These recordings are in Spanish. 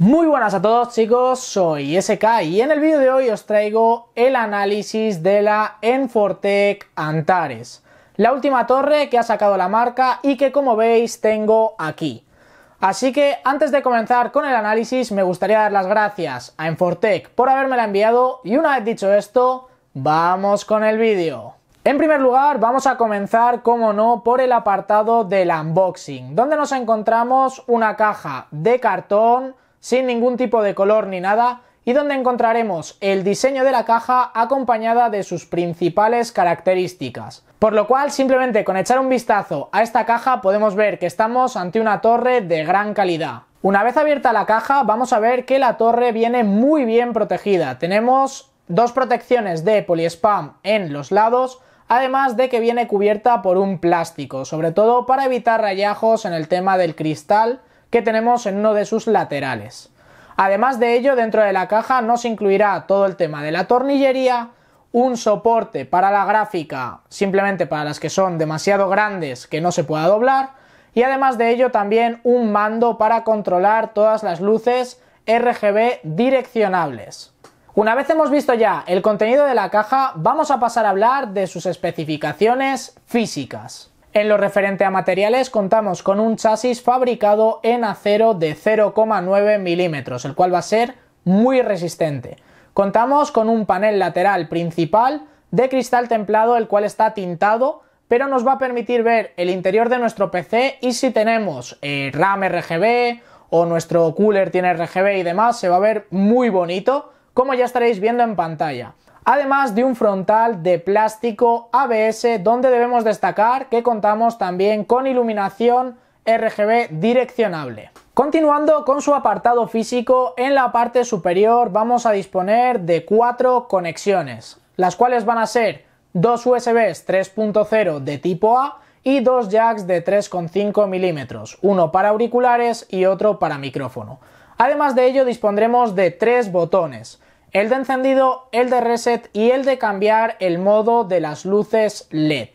Muy buenas a todos chicos, soy SK y en el vídeo de hoy os traigo el análisis de la Enfortec Antares, la última torre que ha sacado la marca y que como veis tengo aquí. Así que antes de comenzar con el análisis me gustaría dar las gracias a Enfortec por habérmela enviado y una vez dicho esto, vamos con el vídeo. En primer lugar, vamos a comenzar, como no, por el apartado del unboxing, donde nos encontramos una caja de cartón sin ningún tipo de color ni nada, y donde encontraremos el diseño de la caja acompañada de sus principales características. Por lo cual, simplemente con echar un vistazo a esta caja podemos ver que estamos ante una torre de gran calidad. Una vez abierta la caja, vamos a ver que la torre viene muy bien protegida. Tenemos dos protecciones de poliespam en los lados, además de que viene cubierta por un plástico, sobre todo para evitar rayajos en el tema del cristal que tenemos en uno de sus laterales. Además de ello, dentro de la caja nos incluirá todo el tema de la tornillería, un soporte para la gráfica, simplemente para las que son demasiado grandes que no se pueda doblar, y además de ello también un mando para controlar todas las luces RGB direccionables. Una vez hemos visto ya el contenido de la caja, vamos a pasar a hablar de sus especificaciones físicas. En lo referente a materiales, contamos con un chasis fabricado en acero de 0,9 milímetros, el cual va a ser muy resistente. Contamos con un panel lateral principal de cristal templado, el cual está tintado, pero nos va a permitir ver el interior de nuestro PC y si tenemos eh, RAM RGB o nuestro cooler tiene RGB y demás, se va a ver muy bonito, como ya estaréis viendo en pantalla además de un frontal de plástico ABS donde debemos destacar que contamos también con iluminación RGB direccionable. Continuando con su apartado físico, en la parte superior vamos a disponer de cuatro conexiones, las cuales van a ser dos USBs 3.0 de tipo A y dos jacks de 3,5 milímetros, uno para auriculares y otro para micrófono. Además de ello dispondremos de tres botones, el de encendido, el de reset y el de cambiar el modo de las luces LED.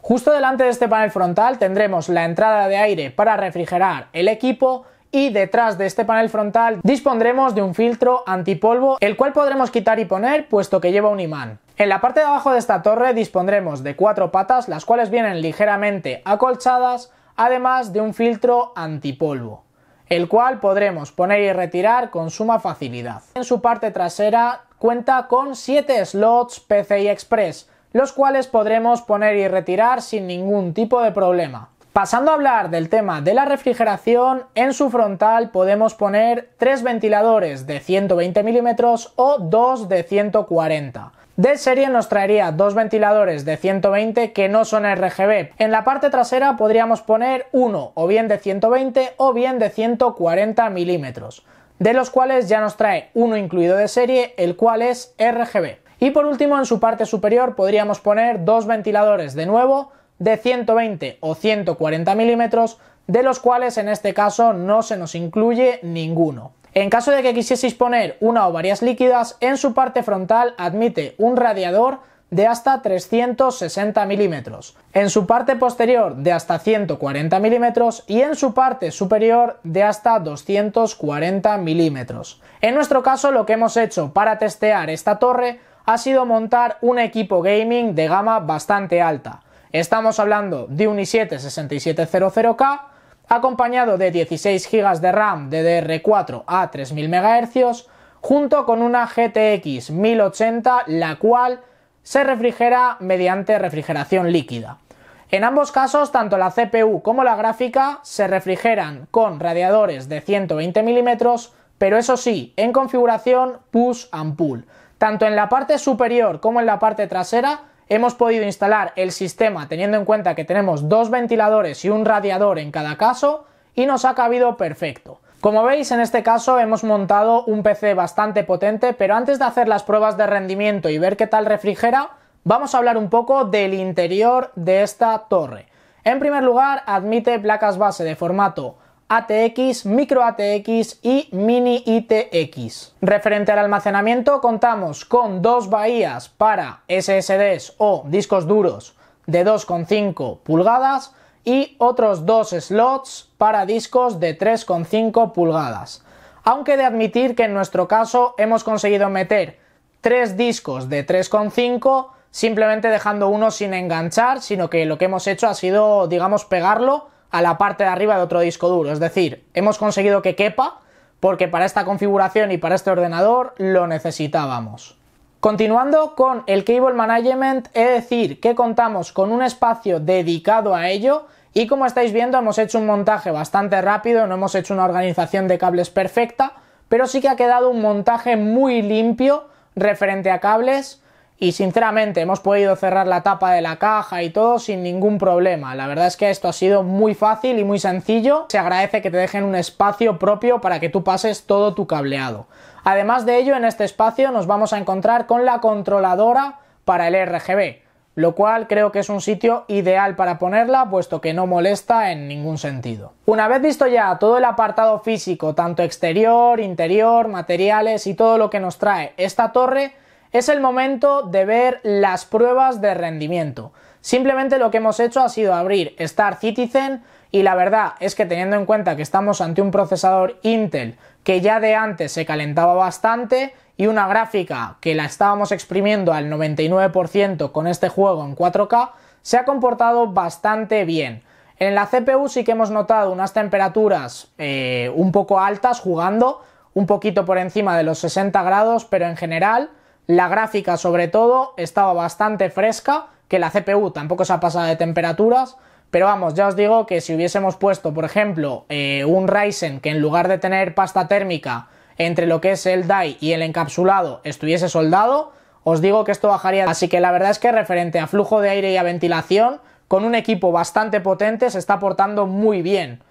Justo delante de este panel frontal tendremos la entrada de aire para refrigerar el equipo y detrás de este panel frontal dispondremos de un filtro antipolvo el cual podremos quitar y poner puesto que lleva un imán. En la parte de abajo de esta torre dispondremos de cuatro patas las cuales vienen ligeramente acolchadas además de un filtro antipolvo el cual podremos poner y retirar con suma facilidad. En su parte trasera cuenta con 7 slots PCI Express, los cuales podremos poner y retirar sin ningún tipo de problema. Pasando a hablar del tema de la refrigeración, en su frontal podemos poner 3 ventiladores de 120 milímetros o 2 de 140 de serie nos traería dos ventiladores de 120 que no son RGB. En la parte trasera podríamos poner uno o bien de 120 o bien de 140 milímetros, de los cuales ya nos trae uno incluido de serie, el cual es RGB. Y por último, en su parte superior podríamos poner dos ventiladores de nuevo de 120 o 140 milímetros, de los cuales en este caso no se nos incluye ninguno. En caso de que quisieseis poner una o varias líquidas, en su parte frontal admite un radiador de hasta 360 milímetros, en su parte posterior de hasta 140 milímetros y en su parte superior de hasta 240 milímetros. En nuestro caso lo que hemos hecho para testear esta torre ha sido montar un equipo gaming de gama bastante alta. Estamos hablando de un i7 6700K acompañado de 16 GB de RAM DDR4 a 3000 MHz, junto con una GTX 1080, la cual se refrigera mediante refrigeración líquida. En ambos casos, tanto la CPU como la gráfica se refrigeran con radiadores de 120 mm, pero eso sí, en configuración push and pull. Tanto en la parte superior como en la parte trasera Hemos podido instalar el sistema teniendo en cuenta que tenemos dos ventiladores y un radiador en cada caso y nos ha cabido perfecto. Como veis en este caso hemos montado un PC bastante potente, pero antes de hacer las pruebas de rendimiento y ver qué tal refrigera, vamos a hablar un poco del interior de esta torre. En primer lugar admite placas base de formato ATX, micro ATX y mini ITX. Referente al almacenamiento, contamos con dos bahías para SSDs o discos duros de 2,5 pulgadas y otros dos slots para discos de 3,5 pulgadas. Aunque de admitir que en nuestro caso hemos conseguido meter tres discos de 3,5 simplemente dejando uno sin enganchar, sino que lo que hemos hecho ha sido, digamos, pegarlo a la parte de arriba de otro disco duro. Es decir, hemos conseguido que quepa porque para esta configuración y para este ordenador lo necesitábamos. Continuando con el Cable Management, es decir que contamos con un espacio dedicado a ello y como estáis viendo hemos hecho un montaje bastante rápido, no hemos hecho una organización de cables perfecta, pero sí que ha quedado un montaje muy limpio referente a cables y sinceramente hemos podido cerrar la tapa de la caja y todo sin ningún problema. La verdad es que esto ha sido muy fácil y muy sencillo. Se agradece que te dejen un espacio propio para que tú pases todo tu cableado. Además de ello, en este espacio nos vamos a encontrar con la controladora para el RGB, lo cual creo que es un sitio ideal para ponerla puesto que no molesta en ningún sentido. Una vez visto ya todo el apartado físico, tanto exterior, interior, materiales y todo lo que nos trae esta torre, es el momento de ver las pruebas de rendimiento. Simplemente lo que hemos hecho ha sido abrir Star Citizen y la verdad es que teniendo en cuenta que estamos ante un procesador Intel que ya de antes se calentaba bastante y una gráfica que la estábamos exprimiendo al 99% con este juego en 4K, se ha comportado bastante bien. En la CPU sí que hemos notado unas temperaturas eh, un poco altas jugando, un poquito por encima de los 60 grados, pero en general la gráfica sobre todo estaba bastante fresca, que la CPU tampoco se ha pasado de temperaturas, pero vamos, ya os digo que si hubiésemos puesto, por ejemplo, eh, un Ryzen que en lugar de tener pasta térmica entre lo que es el die y el encapsulado estuviese soldado, os digo que esto bajaría. Así que la verdad es que referente a flujo de aire y a ventilación, con un equipo bastante potente se está portando muy bien.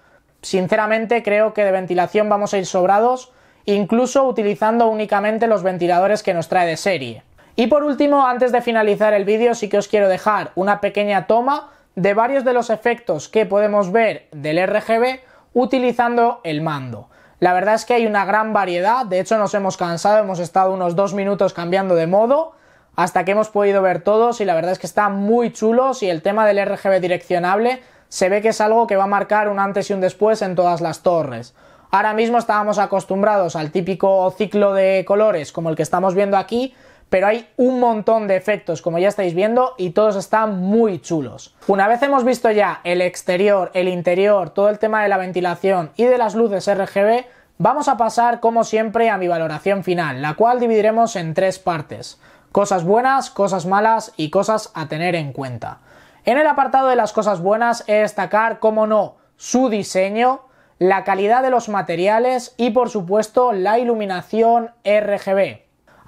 Sinceramente creo que de ventilación vamos a ir sobrados incluso utilizando únicamente los ventiladores que nos trae de serie. Y por último, antes de finalizar el vídeo, sí que os quiero dejar una pequeña toma de varios de los efectos que podemos ver del RGB utilizando el mando. La verdad es que hay una gran variedad, de hecho nos hemos cansado, hemos estado unos dos minutos cambiando de modo hasta que hemos podido ver todos y la verdad es que están muy chulos y el tema del RGB direccionable se ve que es algo que va a marcar un antes y un después en todas las torres. Ahora mismo estábamos acostumbrados al típico ciclo de colores como el que estamos viendo aquí, pero hay un montón de efectos como ya estáis viendo y todos están muy chulos. Una vez hemos visto ya el exterior, el interior, todo el tema de la ventilación y de las luces RGB, vamos a pasar como siempre a mi valoración final, la cual dividiremos en tres partes. Cosas buenas, cosas malas y cosas a tener en cuenta. En el apartado de las cosas buenas he destacar, como no, su diseño, la calidad de los materiales y por supuesto la iluminación RGB.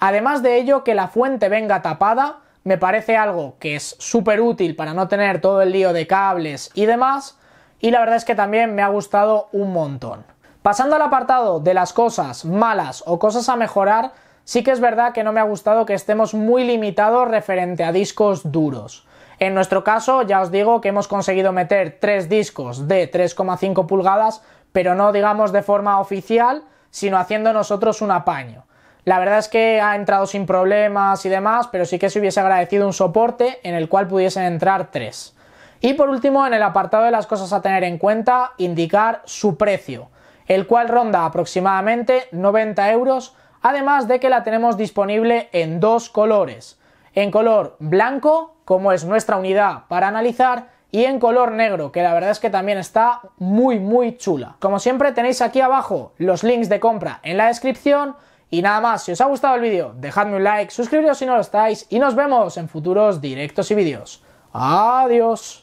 Además de ello que la fuente venga tapada me parece algo que es súper útil para no tener todo el lío de cables y demás y la verdad es que también me ha gustado un montón. Pasando al apartado de las cosas malas o cosas a mejorar, sí que es verdad que no me ha gustado que estemos muy limitados referente a discos duros. En nuestro caso, ya os digo que hemos conseguido meter tres discos de 3,5 pulgadas, pero no digamos de forma oficial, sino haciendo nosotros un apaño. La verdad es que ha entrado sin problemas y demás, pero sí que se hubiese agradecido un soporte en el cual pudiesen entrar tres. Y por último, en el apartado de las cosas a tener en cuenta, indicar su precio, el cual ronda aproximadamente 90 euros, además de que la tenemos disponible en dos colores, en color blanco, como es nuestra unidad para analizar, y en color negro, que la verdad es que también está muy muy chula. Como siempre tenéis aquí abajo los links de compra en la descripción y nada más, si os ha gustado el vídeo dejadme un like, suscribiros si no lo estáis y nos vemos en futuros directos y vídeos. Adiós.